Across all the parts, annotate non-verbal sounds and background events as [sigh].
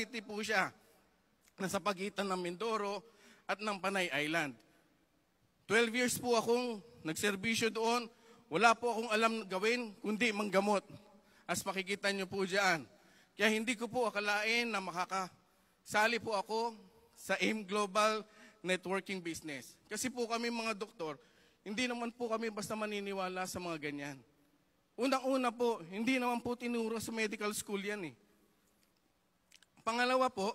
City po siya na sa pagitan ng Mindoro at ng Panay Island. 12 years po akong nagserbisyo doon. Wala po akong alam gawin kundi manggamot. As makikita nyo po dyan. Kaya hindi ko po akalain na makakasali po ako sa AIM Global Networking Business. Kasi po kami mga doktor, hindi naman po kami basta maniniwala sa mga ganyan. Unang-una po, hindi naman po tinuro sa medical school yan eh. Pangalawa po,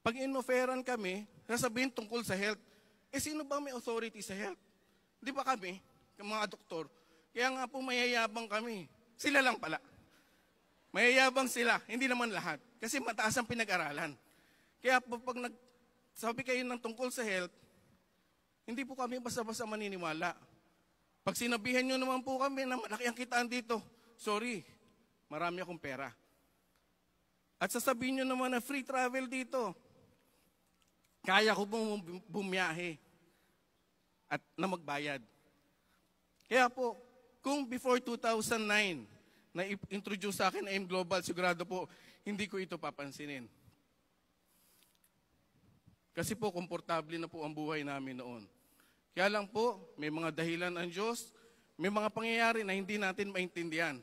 pag inoferan kami, sasabihin tungkol sa health. Eh sino ba may authority sa health? Di ba kami, mga doktor? Kaya nga po mayayabang kami. Sila lang pala. Mayayabang sila, hindi naman lahat. Kasi mataas ang pinag-aralan. Kaya po pag nag, sabi kayo ng tungkol sa health, hindi po kami basta-basta maniniwala. Pag sinabihan nyo naman po kami na malaki ang kitaan dito, sorry, marami akong pera. At sasabihin nyo naman na free travel dito. Kaya ko pong bumiyahe at na magbayad. Kaya po, kung before 2009 na introduce sa akin AIM Global, sigurado po, hindi ko ito papansinin. Kasi po, komportable na po ang buhay namin noon. Kaya lang po, may mga dahilan ang Diyos, may mga pangyayari na hindi natin maintindihan.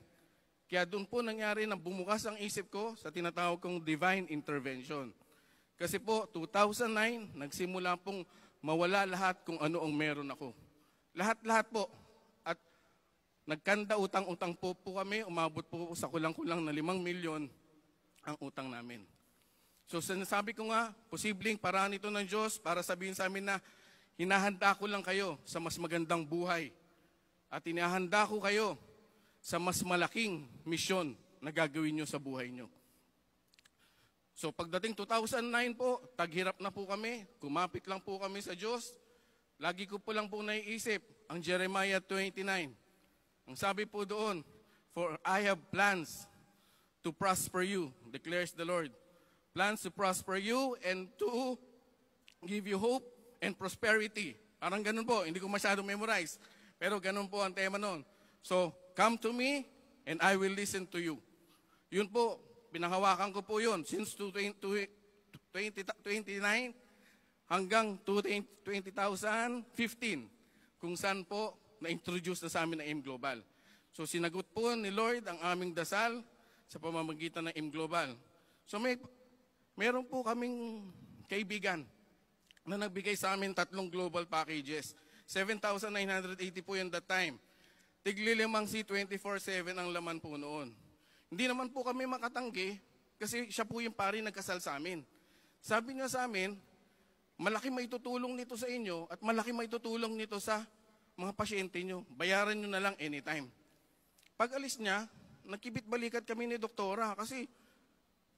Kaya doon po nangyari na bumukas ang isip ko sa tinatawag kong divine intervention. Kasi po, 2009, nagsimula pong mawala lahat kung ano ang meron ako. Lahat-lahat po. At nagkanda utang-utang po po kami, umabot po sa kulang-kulang na 5 milyon ang utang namin. So sinasabi ko nga, posibleng paraan ito ng Diyos para sabihin sa amin na hinahanda ko lang kayo sa mas magandang buhay. At hinahanda ko kayo sa mas malaking misyon na gagawin nyo sa buhay nyo. So pagdating 2009 po, taghirap na po kami, kumapit lang po kami sa Diyos. Lagi ko po lang po naiisip ang Jeremiah 29. Ang sabi po doon, For I have plans to prosper you, declares the Lord. Plans to prosper you and to give you hope and prosperity. Parang ganun po, hindi ko masyado memorize. Pero ganun po ang tema noon. So, Come to me and I will listen to you. Yun po, pinahawakan ko po yun since 20, 20, hanggang 20, 2015 kung saan po na-introduce na sa amin ang M Global. So sinagot po ni Lord ang aming dasal sa pamamagitan ng M Global. So may meron po kaming kaibigan na nagbigay sa amin tatlong global packages. 7,980 po yung that time tiglilimang C 24-7 ang laman po noon. Hindi naman po kami makatanggi kasi siya po yung pari nagkasal sa amin. Sabi niya sa amin, malaki maitutulong nito sa inyo at malaki maitutulong nito sa mga pasyente nyo. Bayaran nyo na lang anytime. Pag alis niya, nagkibit balikat kami ni doktora kasi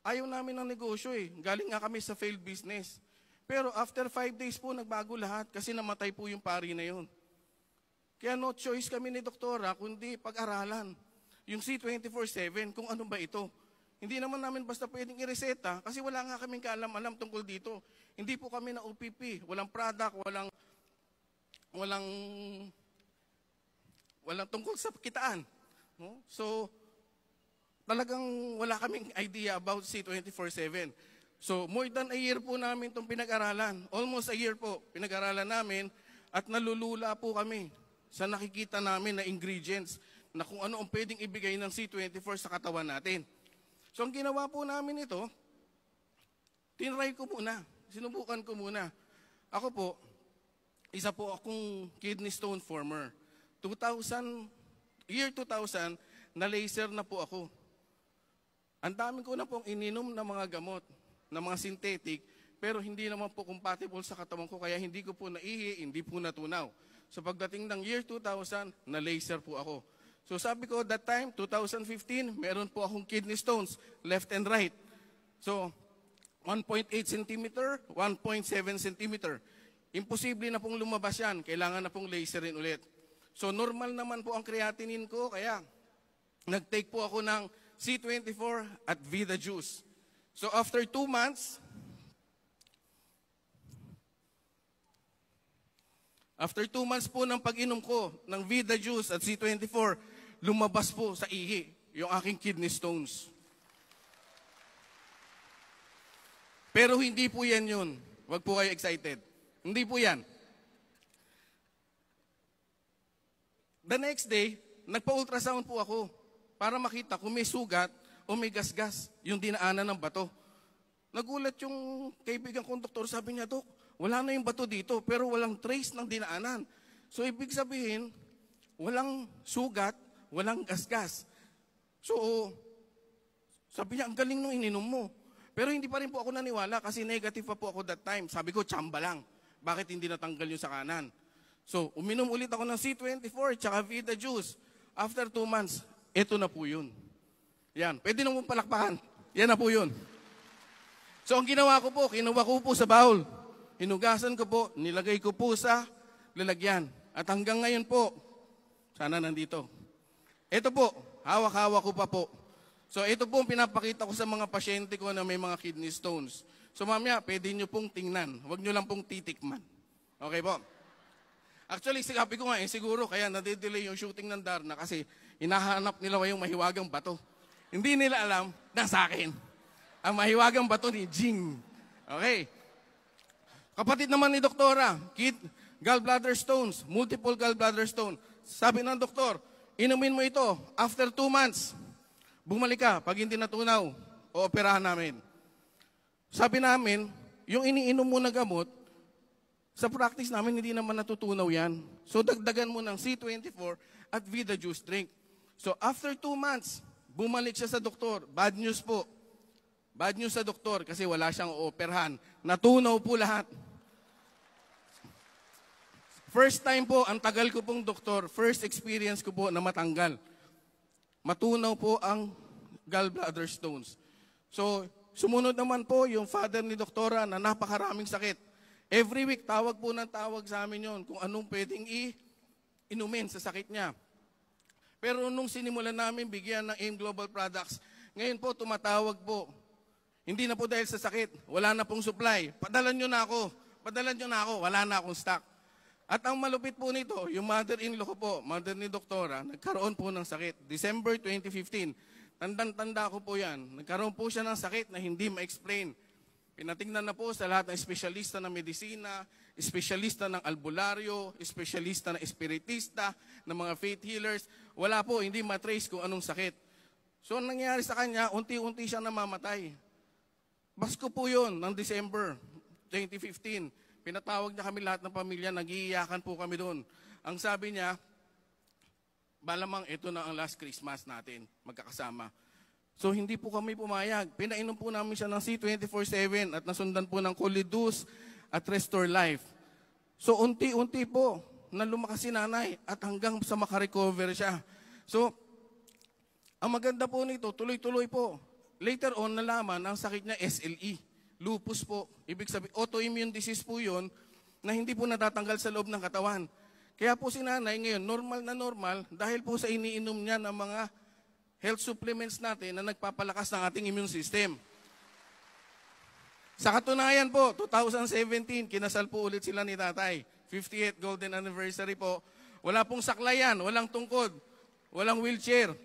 ayaw namin ng negosyo eh. Galing nga kami sa failed business. Pero after five days po, nagbago lahat kasi namatay po yung pari na yun. Kaya no choice kami ni doktora kundi pag-aralan. Yung C24-7, kung ano ba ito. Hindi naman namin basta pwedeng ireseta kasi wala nga kaming kaalam-alam tungkol dito. Hindi po kami na OPP, walang product, walang walang walang tungkol sa kitaan. No? So talagang wala kaming idea about C24-7. So more than a year po namin itong pinag-aralan. Almost a year po pinag-aralan namin at nalulula po kami sa nakikita namin na ingredients na kung ano ang pwedeng ibigay ng C24 sa katawan natin. So ang ginawa po namin ito, tinry ko muna, sinubukan ko muna. Ako po, isa po akong kidney stone former. 2000, year 2000, na-laser na po ako. Ang dami ko na pong ininom ng mga gamot, ng mga synthetic, pero hindi naman po compatible sa katawan ko, kaya hindi ko po naihi, hindi po natunaw. So pagdating ng year 2000, na-laser po ako. So sabi ko, that time, 2015, meron po akong kidney stones, left and right. So, 1.8 cm, 1.7 cm. Imposible na pong lumabas yan. Kailangan na pong laserin ulit. So, normal naman po ang creatinine ko, kaya nag-take po ako ng C24 at Vida Juice. So, after two months, After two months po ng pag-inom ko ng Vida Juice at C24, lumabas po sa ihi yung aking kidney stones. Pero hindi po yan yun. Huwag po kayo excited. Hindi po yan. The next day, nagpa-ultrasound po ako para makita kung may sugat o may gasgas yung dinaanan ng bato. Nagulat yung kaibigan kong doktor, sabi niya, Dok, wala na yung bato dito, pero walang trace ng dinaanan. So ibig sabihin, walang sugat, walang gasgas. So, sabi niya, ang galing nung ininom mo. Pero hindi pa rin po ako naniwala kasi negative pa po ako that time. Sabi ko, chamba lang. Bakit hindi natanggal yung sa kanan? So, uminom ulit ako ng C24 tsaka Vita Juice. After two months, eto na po yun. Yan, pwede na mong palakpakan. Yan na po yun. So, ang ginawa ko po, kinuha ko po sa bowl hinugasan ko po, nilagay ko po sa lalagyan. At hanggang ngayon po, sana nandito. Ito po, hawak-hawak ko pa po. So ito po pinapakita ko sa mga pasyente ko na may mga kidney stones. So mamaya, pwede nyo pong tingnan. Huwag nyo lang pong titikman. Okay po? Actually, sikapi ko nga, eh, siguro kaya nadidelay yung shooting ng Darna kasi hinahanap nila yung mahiwagang bato. Hindi nila alam na sa akin. Ang mahiwagang bato ni Jing. Okay? Kapatid naman ni doktora, kid, gallbladder stones, multiple gallbladder stone. Sabi ng doktor, inumin mo ito after two months. Bumalik ka pag hindi natunaw o operahan namin. Sabi namin, yung iniinom mo na gamot, sa practice namin, hindi naman natutunaw yan. So, dagdagan mo ng C24 at Vida Juice Drink. So, after two months, bumalik siya sa doktor. Bad news po. Bad news sa doktor kasi wala siyang ooperhan. Natunaw po lahat. First time po, ang tagal ko pong doktor, first experience ko po na matanggal. Matunaw po ang gallbladder stones. So, sumunod naman po yung father ni doktora na napakaraming sakit. Every week, tawag po ng tawag sa amin yon kung anong pwedeng i-inumin sa sakit niya. Pero nung sinimulan namin, bigyan ng AIM Global Products, ngayon po, tumatawag po. Hindi na po dahil sa sakit. Wala na pong supply. Padalan nyo na ako. Padalan nyo na ako. Wala na akong stock. At ang malupit po nito, yung mother-in-law ko po, mother ni Doktora, nagkaroon po ng sakit. December 2015, tandang-tanda ko po yan. Nagkaroon po siya ng sakit na hindi ma-explain. Pinatingnan na po sa lahat ng espesyalista ng medisina, espesyalista ng albularyo, espesyalista ng espiritista, ng mga faith healers. Wala po, hindi matrace kung anong sakit. So, ang nangyari sa kanya, unti-unti siyang namamatay. Basko po yun ng December 2015. Pinatawag niya kami lahat ng pamilya, nagiiyakan po kami doon. Ang sabi niya, balamang ito na ang last Christmas natin, magkakasama. So hindi po kami pumayag. Pinainom po namin siya ng C24-7 at nasundan po ng Colidus at Restore Life. So unti-unti po na lumakas si nanay at hanggang sa makarecover siya. So, ang maganda po nito, tuloy-tuloy po. Later on, nalaman ang sakit niya SLE. Lupus po. Ibig sabihin, autoimmune disease po yun na hindi po natatanggal sa loob ng katawan. Kaya po si nanay ngayon, normal na normal, dahil po sa iniinom niya ng mga health supplements natin na nagpapalakas ng ating immune system. Sa katunayan po, 2017, kinasal po ulit sila ni tatay. 58th golden anniversary po. Wala pong saklayan, walang tungkod, walang wheelchair.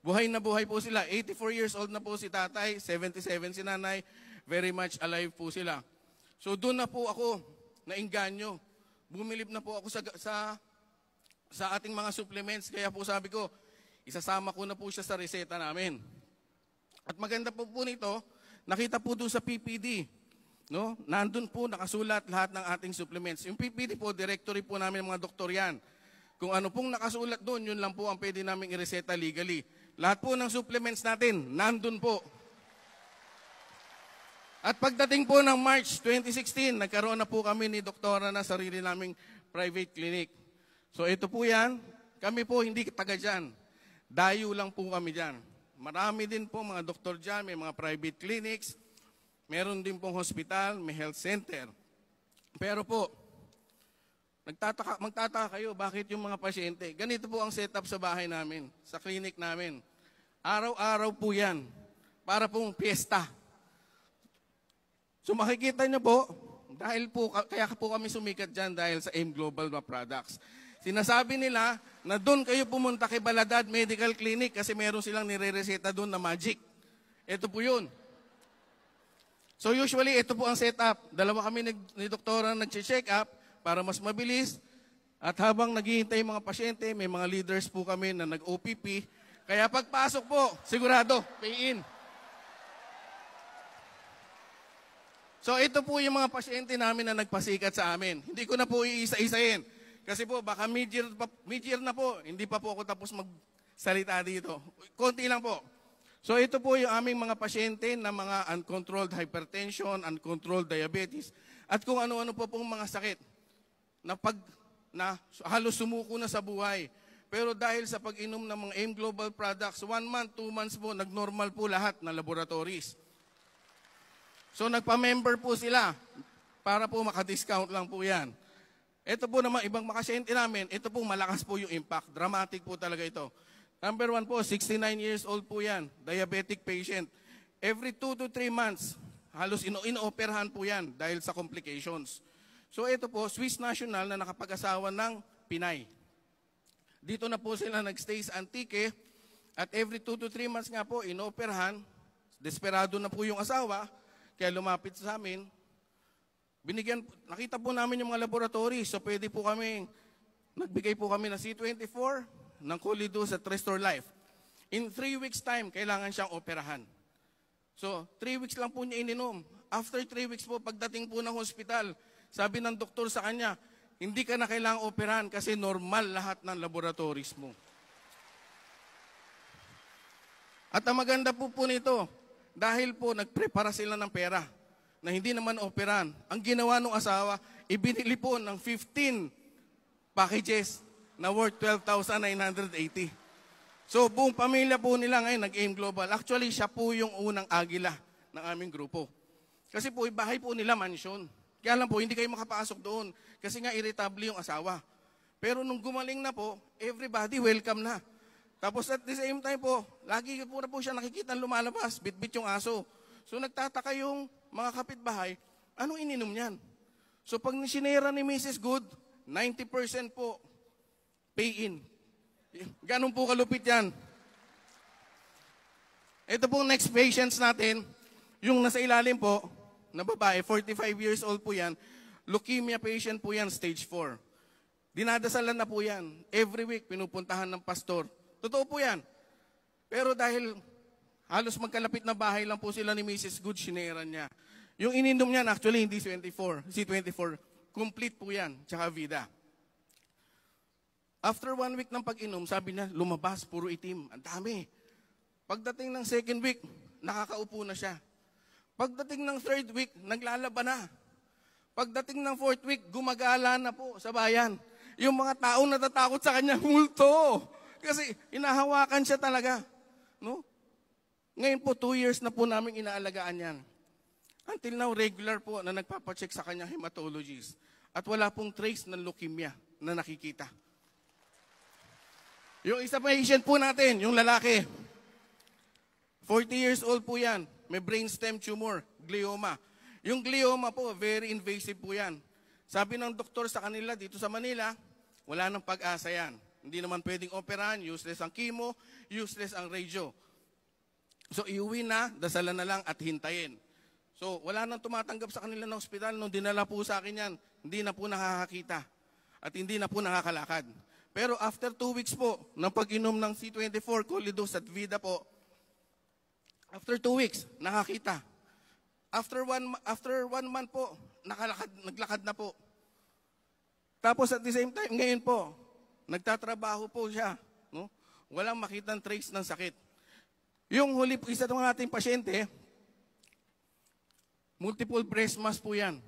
Buhay na buhay po sila. 84 years old na po si tatay, 77 si nanay very much alive po sila. So doon na po ako naingganyo. Bumilip na po ako sa, sa, sa ating mga supplements. Kaya po sabi ko, isasama ko na po siya sa reseta namin. At maganda po po nito, nakita po doon sa PPD. No? Nandun po nakasulat lahat ng ating supplements. Yung PPD po, directory po namin ng mga doktor yan. Kung ano pong nakasulat doon, yun lang po ang pwede namin i-reseta legally. Lahat po ng supplements natin, nandun po. At pagdating po ng March 2016, nagkaroon na po kami ni doktora na sarili naming private clinic. So ito po yan, kami po hindi taga dyan. Dayo lang po kami dyan. Marami din po mga doktor dyan, may mga private clinics, meron din pong hospital, may health center. Pero po, nagtataka, magtataka kayo bakit yung mga pasyente. Ganito po ang setup sa bahay namin, sa clinic namin. Araw-araw po yan, para pong piyesta. So makikita niyo po, dahil po, kaya po kami sumikat dyan dahil sa AIM Global na products. Sinasabi nila na doon kayo pumunta kay Baladad Medical Clinic kasi meron silang nire-reseta doon na magic. Ito po yun. So usually, ito po ang setup. Dalawa kami nag, ni doktora nag-check up para mas mabilis. At habang naghihintay yung mga pasyente, may mga leaders po kami na nag-OPP. Kaya pagpasok po, sigurado, pay in. So ito po yung mga pasyente namin na nagpasikat sa amin. Hindi ko na po iisa-isayin. Kasi po, baka mid-year, mid-year na po, hindi pa po ako tapos magsalita dito. Konti lang po. So ito po yung aming mga pasyente na mga uncontrolled hypertension, uncontrolled diabetes, at kung ano-ano po pong mga sakit na pag na halos sumuko na sa buhay. Pero dahil sa pag-inom ng mga AIM Global products, one month, two months po, nag-normal po lahat na laboratories. So nagpa-member po sila para po maka-discount lang po yan. Ito po naman, ibang makasyente namin, ito po malakas po yung impact. Dramatic po talaga ito. Number one po, 69 years old po yan, diabetic patient. Every 2 to 3 months, halos ino inooperahan po yan dahil sa complications. So ito po, Swiss national na nakapag-asawa ng Pinay. Dito na po sila nag-stay sa Antique at every 2 to 3 months nga po, inooperahan. Desperado na po yung asawa kaya lumapit sa amin, binigyan, nakita po namin yung mga laboratory, so pwede po kami, nagbigay po kami ng C24 ng Kulido sa Trestor Life. In three weeks time, kailangan siyang operahan. So, three weeks lang po niya ininom. After three weeks po, pagdating po ng hospital, sabi ng doktor sa kanya, hindi ka na kailangan operahan kasi normal lahat ng laboratories mo. At ang maganda po po nito, dahil po nagprepara sila ng pera na hindi naman operan. Ang ginawa ng asawa, ibinili po ng 15 packages na worth 12,980. So buong pamilya po nila ngayon nag-aim global. Actually, siya po yung unang agila ng aming grupo. Kasi po, eh, bahay po nila mansion. Kaya lang po, hindi kayo makapasok doon. Kasi nga, irritable yung asawa. Pero nung gumaling na po, everybody welcome na. Tapos at the same time po, lagi po na po siya nakikita lumalabas, bitbit yung aso. So nagtataka yung mga kapitbahay, anong ininom niyan? So pag sinera ni Mrs. Good, 90% po pay in. Ganun po kalupit yan. Ito pong next patients natin, yung nasa ilalim po, na babae, 45 years old po yan, leukemia patient po yan, stage 4. Dinadasalan na po yan. Every week, pinupuntahan ng pastor Totoo po yan. Pero dahil halos magkalapit na bahay lang po sila ni Mrs. Good, sinera niya. Yung ininom niyan, actually, hindi 24, C24. Complete po yan, tsaka vida. After one week ng pag-inom, sabi niya, lumabas, puro itim. Ang dami. Pagdating ng second week, nakakaupo na siya. Pagdating ng third week, naglalaban na. Pagdating ng fourth week, gumagala na po sa bayan. Yung mga taong natatakot sa kanya, multo. Kasi inahawakan siya talaga. No? Ngayon po, two years na po namin inaalagaan yan. Until now, regular po na nagpapacheck sa kanya hematologist. At wala pong trace ng leukemia na nakikita. Yung isa patient po natin, yung lalaki. 40 years old po yan. May brainstem tumor, glioma. Yung glioma po, very invasive po yan. Sabi ng doktor sa kanila dito sa Manila, wala nang pag-asa yan. Hindi naman pwedeng operahan, useless ang chemo, useless ang radio. So iuwi na, dasalan na lang at hintayin. So wala nang tumatanggap sa kanila ng ospital. Nung dinala po sa akin yan, hindi na po nakakakita at hindi na po nakakalakad. Pero after two weeks po, ng pag-inom ng C24, Colidos at Vida po, after two weeks, nakakita. After one, after one month po, nakalakad, naglakad na po. Tapos at the same time, ngayon po, Nagtatrabaho po siya. No? Walang makitang trace ng sakit. Yung huli po isa ng ating pasyente, multiple breast mass po yan.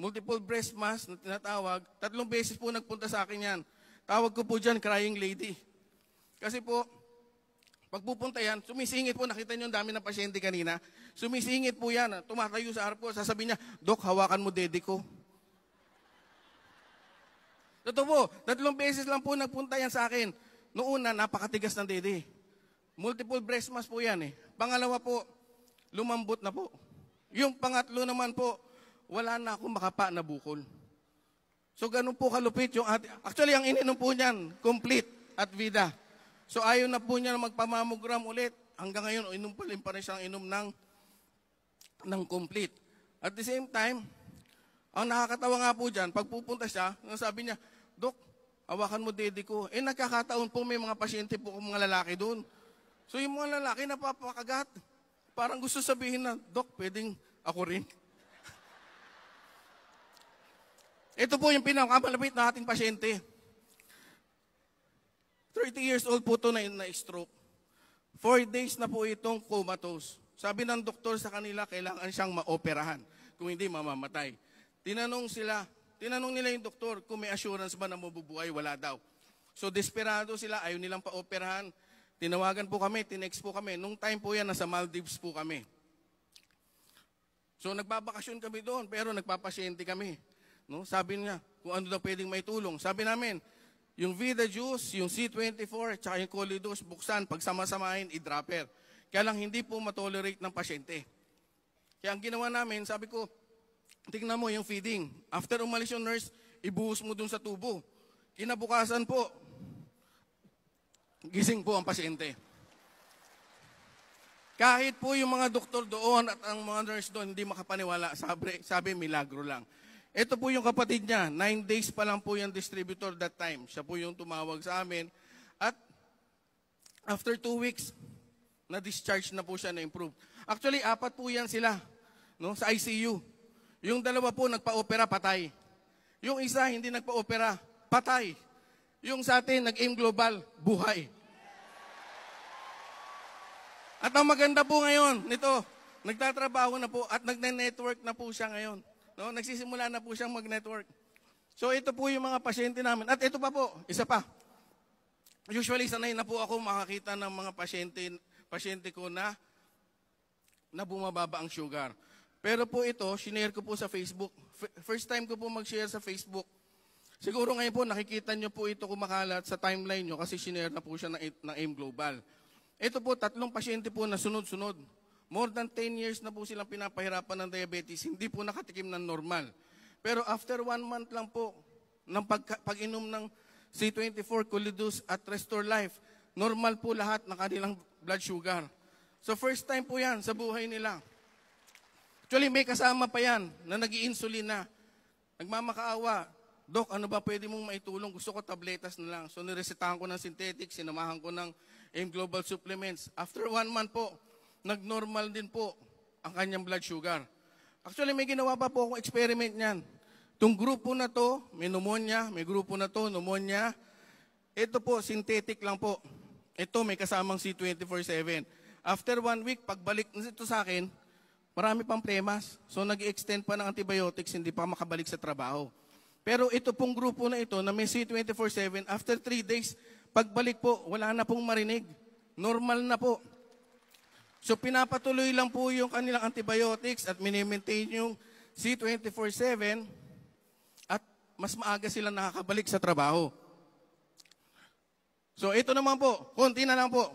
Multiple breast mass na tinatawag, tatlong beses po nagpunta sa akin yan. Tawag ko po dyan, crying lady. Kasi po, Pagpupunta yan, sumisingit po, nakita niyo ang dami ng pasyente kanina, sumisingit po yan, tumatayo sa harap ko, sasabihin niya, Dok, hawakan mo dede ko. Totoo tatlong beses lang po nagpunta yan sa akin. Noona, napakatigas ng dede. Multiple breast mass po yan eh. Pangalawa po, lumambot na po. Yung pangatlo naman po, wala na akong makapa na bukol. So ganun po kalupit yung ate. Actually, ang ininom po niyan, complete at vida. So ayaw na po niya magpamamogram ulit. Hanggang ngayon, inom pa rin pa rin siyang inom ng, ng complete. At the same time, ang nakakatawa nga po dyan, pagpupunta pupunta siya, sabi niya, Dok, awakan mo dede ko. Eh, nagkakataon po may mga pasyente po kong mga lalaki doon. So, yung mga lalaki napapakagat. Parang gusto sabihin na, Dok, pwedeng ako rin. [laughs] Ito po yung pinakamalapit na ating pasyente. 30 years old po ito na na-stroke. Four days na po itong comatose. Sabi ng doktor sa kanila, kailangan siyang maoperahan. Kung hindi, mamamatay. Tinanong sila, Tinanong nila yung doktor kung may assurance ba na mabubuhay, wala daw. So desperado sila, ayaw nilang paoperahan. Tinawagan po kami, tinext po kami. Nung time po yan, nasa Maldives po kami. So nagbabakasyon kami doon, pero nagpapasyente kami. No? Sabi niya, kung ano daw pwedeng may tulong. Sabi namin, yung Vida Juice, yung C24, tsaka yung Colidus, buksan, pagsamasamahin, i-dropper. Kaya lang hindi po matolerate ng pasyente. Kaya ang ginawa namin, sabi ko, Tingnan mo yung feeding. After umalis yung nurse, ibuhos mo dun sa tubo. Kinabukasan po, gising po ang pasyente. Kahit po yung mga doktor doon at ang mga nurse doon hindi makapaniwala, sabi, sabi milagro lang. Ito po yung kapatid niya, nine days pa lang po yung distributor that time. Siya po yung tumawag sa amin. At after two weeks, na-discharge na po siya na-improve. Actually, apat po yan sila no, sa ICU. Yung dalawa po nagpa-opera, patay. Yung isa hindi nagpa-opera, patay. Yung sa atin, nag-aim global, buhay. At ang maganda po ngayon nito, nagtatrabaho na po at nagne-network na po siya ngayon. No, nagsisimula na po siyang mag-network. So ito po yung mga pasyente namin. At ito pa po, isa pa. Usually sanay na po ako makakita ng mga pasyente pasyente ko na na bumababa ang sugar. Pero po ito, sinare ko po sa Facebook. First time ko po mag-share sa Facebook. Siguro ngayon po, nakikita nyo po ito kumakalat sa timeline nyo kasi sinare na po siya ng, ng AIM Global. Ito po, tatlong pasyente po na sunod-sunod. More than 10 years na po silang pinapahirapan ng diabetes, hindi po nakatikim ng normal. Pero after one month lang po, ng pag-inom ng C24, Colidus at Restore Life, normal po lahat ng kanilang blood sugar. So first time po yan sa buhay nila. Actually, may kasama pa yan na nag insulin na. Nagmamakaawa. Dok, ano ba pwede mong maitulong? Gusto ko tabletas na lang. So, niresetahan ko ng synthetic, sinamahan ko ng AIM Global Supplements. After one month po, nag-normal din po ang kanyang blood sugar. Actually, may ginawa pa po akong experiment niyan. Itong grupo na to, may pneumonia, may grupo na to, pneumonia. Ito po, synthetic lang po. Ito, may kasamang C24-7. After one week, pagbalik nito sa akin, Marami pang plemas. So nag-extend pa ng antibiotics, hindi pa makabalik sa trabaho. Pero ito pong grupo na ito na may C24-7, after 3 days, pagbalik po, wala na pong marinig. Normal na po. So pinapatuloy lang po yung kanilang antibiotics at minimaintain yung C24-7 at mas maaga silang nakakabalik sa trabaho. So ito naman po, konti na lang po.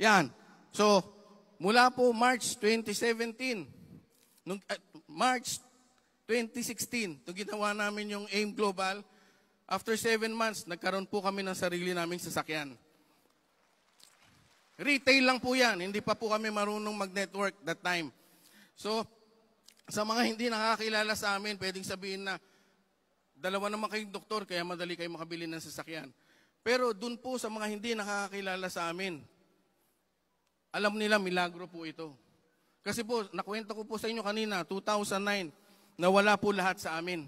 Yan. So Mula po March 2017, nung, uh, March 2016, nung ginawa namin yung AIM Global, after seven months, nagkaroon po kami ng sarili naming sasakyan. Retail lang po yan, hindi pa po kami marunong mag-network that time. So, sa mga hindi nakakilala sa amin, pwedeng sabihin na, dalawa naman kayong doktor, kaya madali kayo makabili ng sasakyan. Pero dun po sa mga hindi nakakilala sa amin, alam nila, milagro po ito. Kasi po, nakwento ko po sa inyo kanina, 2009, nawala po lahat sa amin.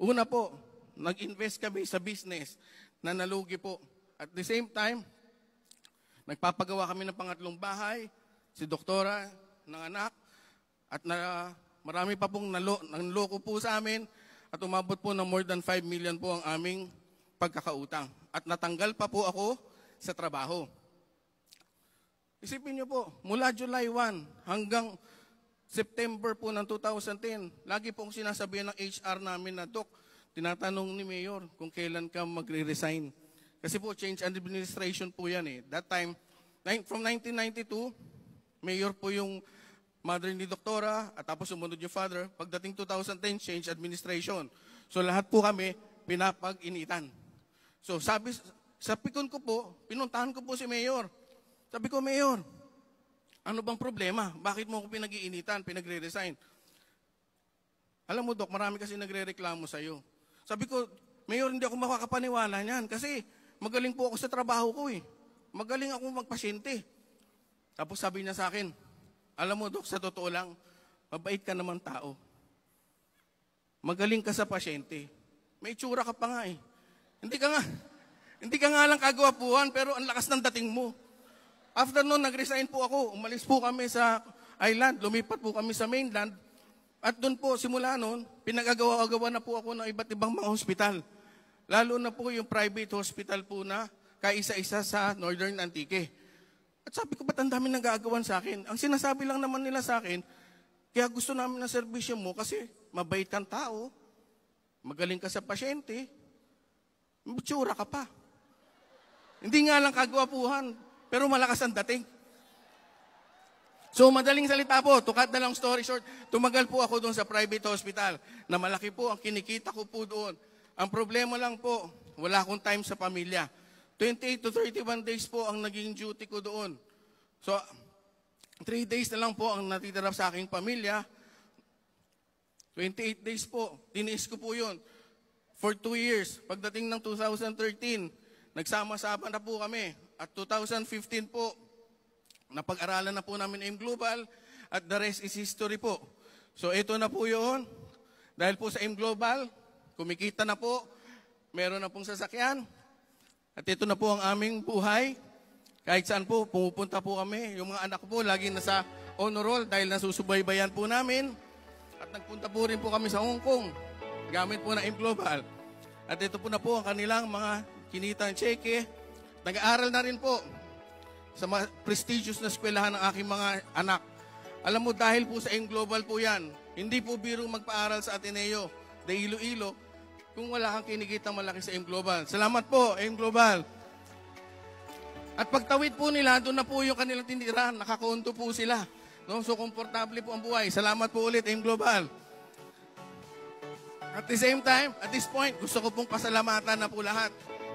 Una po, nag-invest kami sa business na nalugi po. At the same time, nagpapagawa kami ng pangatlong bahay, si doktora ng anak, at na, marami pa pong nalo, nangloko po sa amin, at umabot po ng more than 5 million po ang aming pagkakautang. At natanggal pa po ako sa trabaho. Isipin niyo po, mula July 1 hanggang September po ng 2010, lagi pong sinasabi ng HR namin na, Dok, tinatanong ni Mayor kung kailan ka magre-resign. Kasi po, change administration po yan eh. That time, from 1992, Mayor po yung mother ni Doktora, at tapos sumunod yung father. Pagdating 2010, change administration. So lahat po kami, pinapag-initan. So sabi, sa pikon ko po, pinuntahan ko po si Mayor. Sabi ko, Mayor, ano bang problema? Bakit mo ako pinag-iinitan, pinagre-resign? Alam mo, Dok, marami kasi nagre-reklamo sa'yo. Sabi ko, Mayor, hindi ako makakapaniwala niyan kasi magaling po ako sa trabaho ko eh. Magaling ako magpasyente. Tapos sabi niya sa akin, alam mo, Dok, sa totoo lang, mabait ka naman tao. Magaling ka sa pasyente. May tsura ka pa nga eh. Hindi ka nga, [laughs] hindi ka nga lang kagawapuhan, pero ang lakas ng dating mo. After noon, nag-resign po ako. Umalis po kami sa island. Lumipat po kami sa mainland. At doon po, simula noon, pinagagawa-agawa na po ako ng iba't ibang mga hospital. Lalo na po yung private hospital po na kaisa-isa sa Northern Antique. At sabi ko, ba't ang dami nang gagawan sa akin? Ang sinasabi lang naman nila sa akin, kaya gusto namin ng serbisyo mo kasi mabait kang tao, magaling ka sa pasyente, tsura ka pa. Hindi nga lang kagwapuhan pero malakas ang dating. So madaling salita po, to cut the long story short, tumagal po ako doon sa private hospital na malaki po ang kinikita ko po doon. Ang problema lang po, wala akong time sa pamilya. 28 to 31 days po ang naging duty ko doon. So, 3 days na lang po ang natitira sa aking pamilya. 28 days po, tiniis ko po yun. For 2 years, pagdating ng 2013, nagsama-sama na po kami at 2015 po, napag-aralan na po namin AIM Global at the rest is history po. So ito na po yun. Dahil po sa AIM Global, kumikita na po, meron na pong sasakyan. At ito na po ang aming buhay. Kahit saan po, pumupunta po kami. Yung mga anak po, lagi nasa honor roll dahil nasusubaybayan po namin. At nagpunta po rin po kami sa Hong Kong gamit po na AIM Global. At ito po na po ang kanilang mga kinita ng cheque Nag-aaral na rin po sa prestigious na eskwelahan ng aking mga anak. Alam mo, dahil po sa Global po yan, hindi po biro magpaaral sa Ateneo de Iloilo kung wala kang kinikita malaki sa AIM Global. Salamat po, AIM Global. At pagtawid po nila, doon na po yung kanilang tinirahan. Nakakonto po sila. No? So, komportable po ang buhay. Salamat po ulit, AIM Global. At the same time, at this point, gusto ko pong pasalamatan na po lahat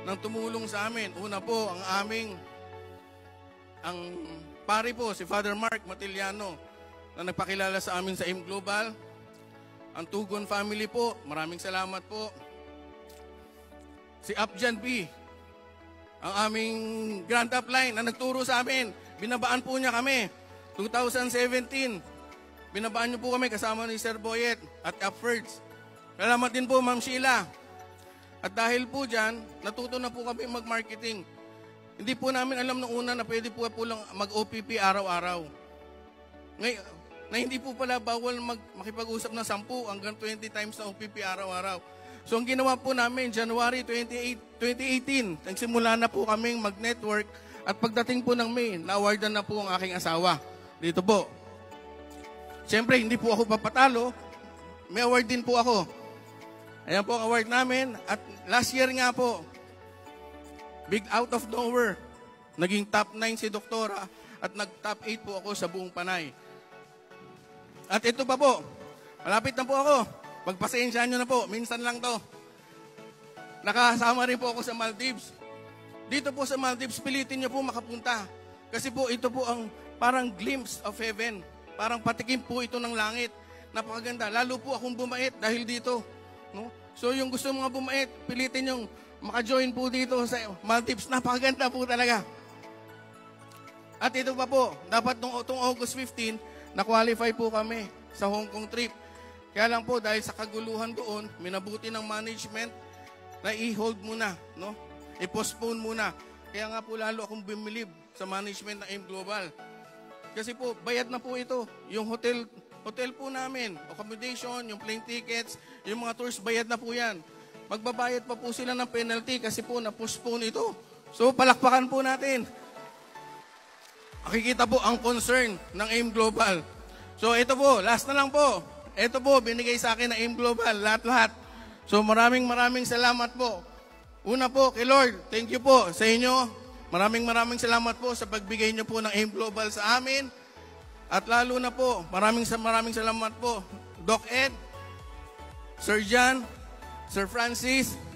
nang tumulong sa amin. Una po, ang aming, ang pari po, si Father Mark Matiliano, na nagpakilala sa amin sa AIM Global. Ang Tugon family po, maraming salamat po. Si Upjan B, ang aming grand upline na nagturo sa amin. Binabaan po niya kami. 2017, binabaan niyo po kami kasama ni Sir Boyet at Upwards. Salamat din po, Ma'am Sheila. At dahil po dyan, natuto na po kami mag-marketing. Hindi po namin alam noong una na pwede po po lang mag-OPP araw-araw. Ngayon, na hindi po pala bawal mag, makipag-usap ng 10 hanggang 20 times na OPP araw-araw. So ang ginawa po namin, January 28, 2018, nagsimula na po kaming mag-network at pagdating po ng May, na-awardan na po ang aking asawa. Dito po. Siyempre, hindi po ako papatalo. May award din po ako. Ayan po ang award namin. At last year nga po, big out of nowhere, naging top 9 si Doktora at nag-top 8 po ako sa buong Panay. At ito pa po, malapit na po ako. Pagpasensyaan nyo na po, minsan lang to. Nakasama rin po ako sa Maldives. Dito po sa Maldives, pilitin nyo po makapunta. Kasi po ito po ang parang glimpse of heaven. Parang patikim po ito ng langit. Napakaganda. Lalo po akong bumait dahil dito. No? So yung gusto mga bumait, pilitin yung maka-join po dito sa Maltips. Napakaganda po talaga. At ito pa po, dapat nung, itong August 15, na-qualify po kami sa Hong Kong trip. Kaya lang po, dahil sa kaguluhan doon, minabuti ng management na i-hold muna, no? I-postpone muna. Kaya nga po lalo akong bumilib sa management ng AIM Global. Kasi po, bayad na po ito. Yung hotel, hotel po namin, accommodation, yung plane tickets, yung mga tours, bayad na po yan. Magbabayad pa po sila ng penalty kasi po na-postpone ito. So palakpakan po natin. Nakikita po ang concern ng AIM Global. So ito po, last na lang po. Ito po, binigay sa akin ng AIM Global, lahat-lahat. So maraming maraming salamat po. Una po, kay Lord, thank you po sa inyo. Maraming maraming salamat po sa pagbigay niyo po ng AIM Global sa amin. At lalo na po, maraming maraming salamat po, Doc Ed, Sir John, Sir Francis,